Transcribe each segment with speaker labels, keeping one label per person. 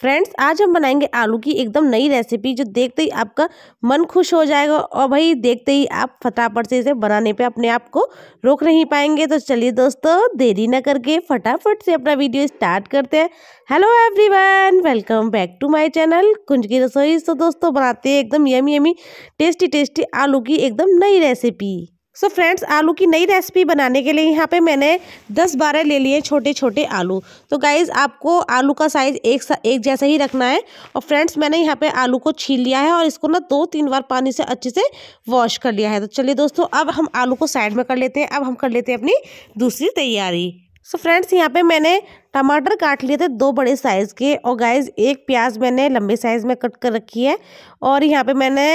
Speaker 1: friends आज हम बनाएंगे आलू की एकदम नई रेसिपी जो देखते ही आपका मन खुश हो जाएगा और भाई देखते ही आप फटाफट से इसे बनाने पे अपने आप को रोक नहीं पाएंगे तो चलिए दोस्तों देरी ना करके फटाफट से अपना वीडियो स्टार्ट करते हैं hello everyone welcome back to my channel Kunj ki Rasoi तो दोस्तों बनाते हैं एकदम यमी यमी टेस्टी टेस्टी आलू की एकदम नई रेसिपी सो so फ्रेंड्स आलू की नई रेसिपी बनाने के लिए यहाँ पे मैंने 10-12 ले लिए छोटे छोटे आलू तो गाइज़ आपको आलू का साइज़ एक सा, एक जैसा ही रखना है और फ्रेंड्स मैंने यहाँ पे आलू को छील लिया है और इसको ना दो तीन बार पानी से अच्छे से वॉश कर लिया है तो चलिए दोस्तों अब हम आलू को साइड में कर लेते हैं अब हम कर लेते हैं अपनी दूसरी तैयारी सो फ्रेंड्स यहाँ पे मैंने टमाटर काट लिए थे दो बड़े साइज़ के और गाइज एक प्याज मैंने लंबे साइज़ में कट कर रखी है और यहाँ पे मैंने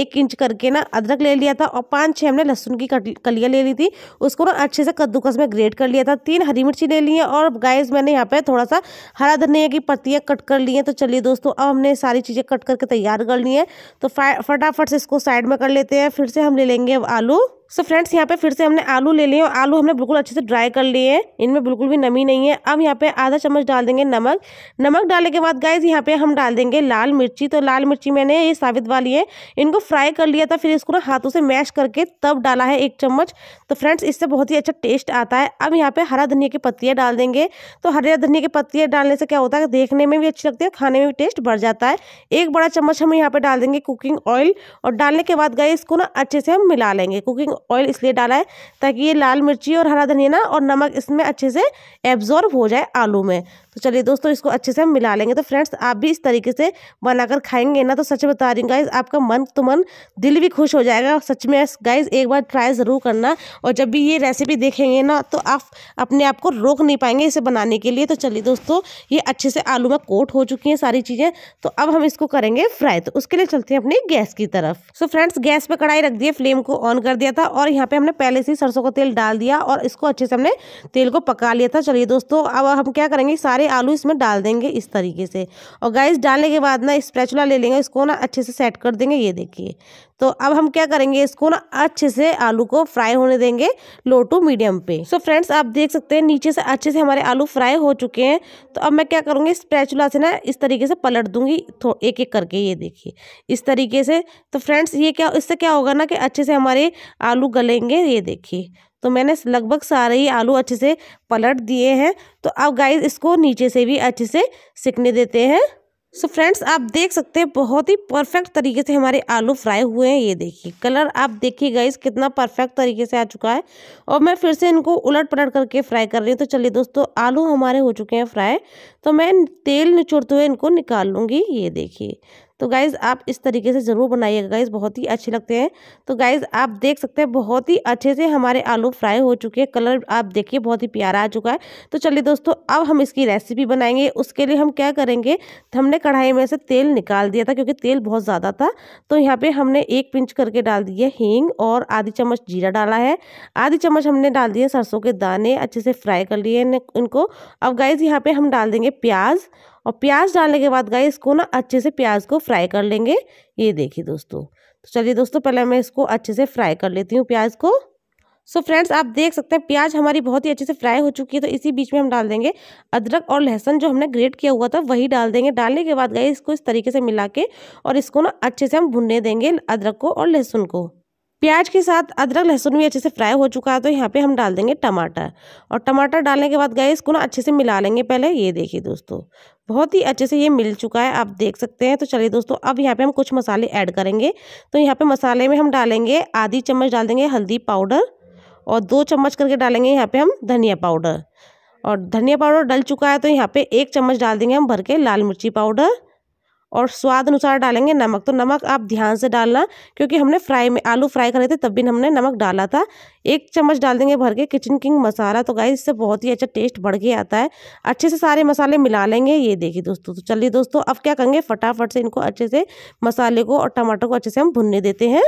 Speaker 1: एक इंच करके ना अदरक ले लिया था और पाँच छः हमने लहसुन की कलियाँ ले ली थी उसको ना अच्छे से कद्दूकस में ग्रेट कर लिया था तीन हरी मिर्ची ले ली है और गाइज मैंने यहाँ पर थोड़ा सा हरा धनिया की पत्तियाँ कट कर ली हैं तो चलिए दोस्तों अब हमने सारी चीज़ें कट करके तैयार कर ली हैं तो फटाफट से इसको साइड में कर लेते हैं फिर से हम ले लेंगे आलू सो so फ्रेंड्स यहाँ पे फिर से हमने आलू ले लिए और आलू हमने बिल्कुल अच्छे से ड्राई कर लिए हैं इनमें बिल्कुल भी नमी नहीं है अब यहाँ पे आधा चम्मच डाल देंगे नमक नमक डालने के बाद गाइज यहाँ पे हम डाल देंगे लाल मिर्ची तो लाल मिर्ची मैंने ये साबित वाली है इनको फ्राई कर लिया था फिर इसको ना हाथों से मैश करके तब डाला है एक चम्मच तो फ्रेंड्स इससे बहुत ही अच्छा टेस्ट आता है अब यहाँ पे हरा धनिया की पत्तियाँ डाल देंगे तो हरे धनिया की पत्तियाँ डालने से क्या होता है देखने में भी अच्छी लगती है खाने में भी टेस्ट बढ़ जाता है एक बड़ा चम्मच हम यहाँ पर डाल देंगे कुकिंग ऑयल और डालने के बाद गाइज इसको ना अच्छे से हम मिला लेंगे कुकिंग ऑयल इसलिए डाला है ताकि ये लाल मिर्ची और हरा धनिया ना और नमक इसमें अच्छे से एब्जॉर्ब हो जाए आलू में तो चलिए दोस्तों इसको अच्छे से हम मिला लेंगे तो फ्रेंड्स आप भी इस तरीके से बनाकर खाएंगे ना तो सच बता रही गाइज आपका मन तो मन दिल भी खुश हो जाएगा सच में गाइज एक बार ट्राई ज़रूर करना और जब भी ये रेसिपी देखेंगे ना तो आप अपने आप को रोक नहीं पाएंगे इसे बनाने के लिए तो चलिए दोस्तों ये अच्छे से आलू में कोट हो चुकी हैं सारी चीज़ें तो अब हम इसको करेंगे फ्राई तो उसके लिए चलते हैं अपने गैस की तरफ सो फ्रेंड्स गैस पर कढ़ाई रख दिए फ्लेम को ऑन कर दिया था और यहाँ पे हमने पहले से ही सरसों का तेल डाल दिया और इसको अच्छे से हमने तेल को पका लिया था चलिए दोस्तों अब हम क्या करेंगे सारे आलू इसमें डाल देंगे इस तरीके से और गाइस डालने के बाद ना स्प्रेचुला ले लेंगे इसको ना अच्छे से सेट कर देंगे ये देखिए तो अब हम क्या करेंगे इसको ना अच्छे से आलू को फ्राई होने देंगे लो टू मीडियम पे सो so फ्रेंड्स आप देख सकते हैं नीचे से अच्छे से हमारे आलू फ्राई हो चुके हैं तो अब मैं क्या करूँगी स्प्रेचुला से ना इस तरीके से पलट दूंगी एक एक करके ये देखिए इस तरीके से तो फ्रेंड्स ये क्या इससे क्या होगा ना कि अच्छे से हमारे आलू गलेंगे ये देखिए तो मैंने लगभग सारे ही आलू अच्छे से पलट दिए हैं तो अब गाइस इसको नीचे से भी अच्छे से सिकने देते हैं सो so फ्रेंड्स आप देख सकते हैं बहुत ही परफेक्ट तरीके से हमारे आलू फ्राई हुए हैं ये देखिए कलर आप देखिए गाइस कितना परफेक्ट तरीके से आ चुका है और मैं फिर से इनको उलट पलट करके फ्राई कर रही हूँ तो चलिए दोस्तों आलू हमारे हो चुके हैं फ्राई तो मैं तेल निचोड़ते हुए इनको निकाल लूँगी ये देखिए तो गाइज़ आप इस तरीके से ज़रूर बनाइएगा गाइज़ बहुत ही अच्छे लगते हैं तो गाइज़ आप देख सकते हैं बहुत ही अच्छे से हमारे आलू फ्राई हो चुके हैं कलर आप देखिए बहुत ही प्यारा आ चुका है तो चलिए दोस्तों अब हम इसकी रेसिपी बनाएंगे उसके लिए हम क्या करेंगे हमने कढ़ाई में से तेल निकाल दिया था क्योंकि तेल बहुत ज़्यादा था तो यहाँ पर हमने एक पिंच करके डाल दिए हींग और आधी चम्मच जीरा डाला है आधी चम्मच हमने डाल दिए सरसों के दाने अच्छे से फ्राई कर लिए इनको अब गाइज़ यहाँ पर हम डाल देंगे प्याज और प्याज डालने के बाद गाइस इसको ना अच्छे से प्याज को फ्राई कर लेंगे ये देखिए दोस्तों तो चलिए दोस्तों पहले मैं इसको अच्छे से फ्राई कर लेती हूँ प्याज को सो so फ्रेंड्स आप देख सकते हैं प्याज हमारी बहुत ही अच्छे से फ्राई हो चुकी है तो इसी बीच में हम डाल देंगे अदरक और लहसन जो हमने ग्रेट किया हुआ था वही डाल देंगे डालने के बाद गए इसको इस तरीके से मिला के और इसको ना अच्छे से हम भुनने देंगे अदरक को और लहसुन को प्याज के साथ अदरक लहसुन भी अच्छे से फ्राई हो चुका है तो यहाँ पे हम डाल देंगे टमाटर और टमाटर डालने के बाद गए इसको ना अच्छे से मिला लेंगे पहले ये देखिए दोस्तों बहुत ही अच्छे से ये मिल चुका है आप देख सकते हैं तो चलिए दोस्तों अब यहाँ पे हम कुछ मसाले ऐड करेंगे तो यहाँ पे मसाले में हम डालेंगे आधी चम्मच डाल देंगे हल्दी पाउडर और दो चम्मच करके डालेंगे यहाँ पर हम धनिया पाउडर और धनिया पाउडर डल चुका है तो यहाँ पर एक चम्मच डाल देंगे हम भर के लाल मिर्ची पाउडर और स्वाद अनुसार डालेंगे नमक तो नमक आप ध्यान से डालना क्योंकि हमने फ्राई में आलू फ्राई करे थे तब भी हमने नमक डाला था एक चम्मच डाल देंगे भर के किचन किंग मसाला तो गाइस इससे बहुत ही अच्छा टेस्ट बढ़ के आता है अच्छे से सारे मसाले मिला लेंगे ये देखिए दोस्तों तो चलिए दोस्तों अब क्या करेंगे फटाफट से इनको अच्छे से मसाले को और टमाटर को अच्छे से हम भुनने देते हैं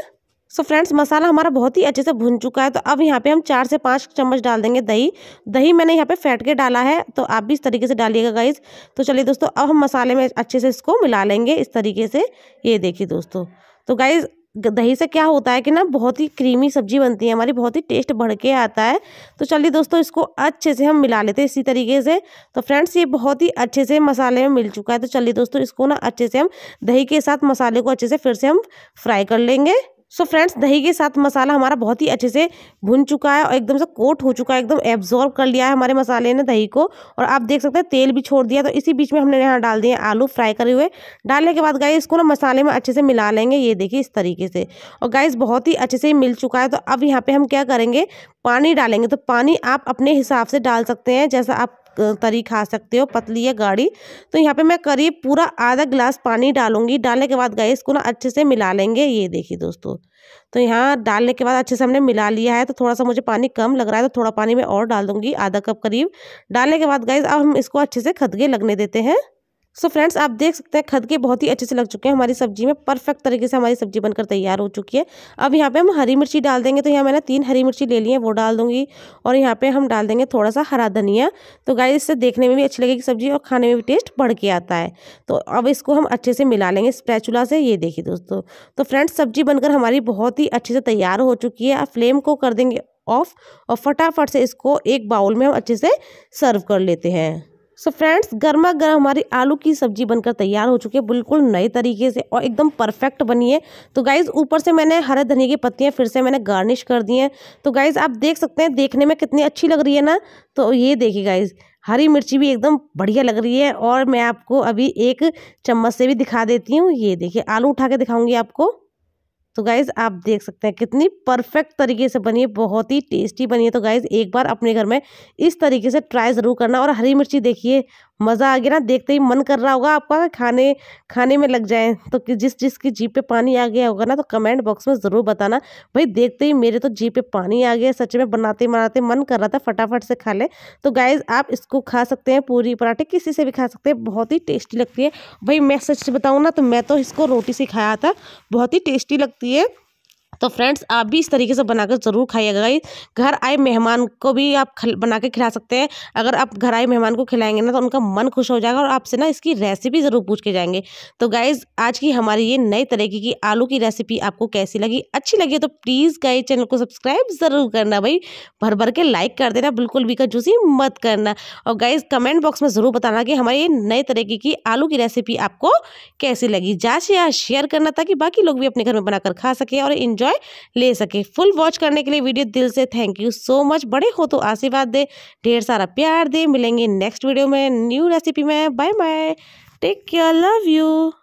Speaker 1: सो so फ्रेंड्स मसाला हमारा बहुत ही अच्छे से भुन चुका है तो अब यहाँ पे हम चार से पाँच चम्मच डाल देंगे दही दही मैंने यहाँ पे फैट के डाला है तो आप भी इस तरीके से डालिएगा गाइज तो चलिए दोस्तों अब हम मसाले में अच्छे से इसको मिला लेंगे इस तरीके से ये देखिए दोस्तों तो गाइज़ दही से क्या होता है कि ना बहुत ही क्रीमी सब्जी बनती है हमारी बहुत ही टेस्ट बढ़ के आता है तो चलिए दोस्तों इसको अच्छे से हम मिला लेते हैं इसी तरीके से तो फ्रेंड्स ये बहुत ही अच्छे से मसाले में मिल चुका है तो चलिए दोस्तों इसको ना अच्छे से हम दही के साथ मसाले को अच्छे से फिर से हम फ्राई कर लेंगे सो फ्रेंड्स दही के साथ मसाला हमारा बहुत ही अच्छे से भुन चुका है और एकदम से कोट हो चुका है एकदम एब्जॉर्व कर लिया है हमारे मसाले ने दही को और आप देख सकते हैं तेल भी छोड़ दिया तो इसी बीच में हमने यहाँ डाल दिए आलू फ्राई करे हुए डालने के बाद गाइस इसको ना मसाले में अच्छे से मिला लेंगे ये देखिए इस तरीके से और गाइस बहुत ही अच्छे से मिल चुका है तो अब यहाँ पर हम क्या करेंगे पानी डालेंगे तो पानी आप अपने हिसाब से डाल सकते हैं जैसा आप तरी खा सकते हो पतली है गाढ़ी तो यहाँ पे मैं करीब पूरा आधा गिलास पानी डालूंगी डालने के बाद गैस को ना अच्छे से मिला लेंगे ये देखिए दोस्तों तो यहाँ डालने के बाद अच्छे से हमने मिला लिया है तो थोड़ा सा मुझे पानी कम लग रहा है तो थोड़ा पानी मैं और डाल दूंगी आधा कप करीब डालने के बाद गैस अब हम इसको अच्छे से खदगे लगने देते हैं सो so फ्रेंड्स आप देख सकते हैं खद के बहुत ही अच्छे से लग चुके हैं हमारी सब्जी में परफेक्ट तरीके से हमारी सब्जी बनकर तैयार हो चुकी है अब यहाँ पे हम हरी मिर्ची डाल देंगे तो यहाँ मैंने तीन हरी मिर्ची ले ली है वो डाल दूंगी और यहाँ पे हम डाल देंगे थोड़ा सा हरा धनिया तो गाय इससे देखने में भी अच्छी लगेगी सब्जी और खाने में भी टेस्ट बढ़ के आता है तो अब इसको हम अच्छे से मिला लेंगे स्प्रैचुला से ये देखिए दोस्तों तो फ्रेंड्स सब्जी बनकर हमारी बहुत ही अच्छे से तैयार हो चुकी है आप फ्लेम को कर देंगे ऑफ और फटाफट से इसको एक बाउल में हम अच्छे से सर्व कर लेते हैं सो फ्रेंड्स गर्मा गर्म हमारी आलू की सब्जी बनकर तैयार हो चुकी है बिल्कुल नए तरीके से और एकदम परफेक्ट बनी है तो गाइज़ ऊपर से मैंने हरे धनिया की पत्तियाँ फिर से मैंने गार्निश कर दी हैं तो गाइज़ आप देख सकते हैं देखने में कितनी अच्छी लग रही है ना तो ये देखिए गाइज़ हरी मिर्ची भी एकदम बढ़िया लग रही है और मैं आपको अभी एक चम्मच से भी दिखा देती हूँ ये देखिए आलू उठा के दिखाऊँगी आपको तो गाइज़ आप देख सकते हैं कितनी परफेक्ट तरीके से बनी है बहुत ही टेस्टी बनी है तो गाइज़ एक बार अपने घर में इस तरीके से ट्राई ज़रूर करना और हरी मिर्ची देखिए मज़ा आ गया ना देखते ही मन कर रहा होगा आपका खाने खाने में लग जाए तो जिस जिस की जीप पे पानी आ गया होगा ना तो कमेंट बॉक्स में ज़रूर बताना भाई देखते ही मेरे तो जीप पे पानी आ गया सच में बनाते बनाते मन कर रहा था फटाफट से खा ले तो गाइज़ आप इसको खा सकते हैं पूरी पराठे किसी से भी खा सकते हैं बहुत ही टेस्टी लगती है भाई मैं सच बताऊँ ना तो मैं तो इसको रोटी से खाया था बहुत ही टेस्टी लगती है तो फ्रेंड्स आप भी इस तरीके से बनाकर ज़रूर खाइएगा घर आए मेहमान को भी आप बना के खिला सकते हैं अगर आप घर आए मेहमान को खिलाएंगे ना तो उनका मन खुश हो जाएगा और आपसे ना इसकी रेसिपी ज़रूर पूछ के जाएंगे तो गाइज़ आज की हमारी ये नए तरीके की आलू की रेसिपी आपको कैसी लगी अच्छी लगी तो प्लीज़ गाइज चैनल को सब्सक्राइब ज़रूर करना भाई भर भर के लाइक कर देना बिल्कुल भी कंजूसी मत करना और गाइज़ कमेंट बॉक्स में ज़रूर बताना कि हमारी ये नए तरीके की आलू की रेसिपी आपको कैसी लगी जा शेयर करना ताकि बाकी लोग भी अपने घर में बनाकर खा सके और इन्जॉय एंजॉय ले सके फुल वॉच करने के लिए वीडियो दिल से थैंक यू सो मच बड़े हो तो आशीर्वाद दे ढेर सारा प्यार दे मिलेंगे नेक्स्ट वीडियो में न्यू रेसिपी में bye bye take care love you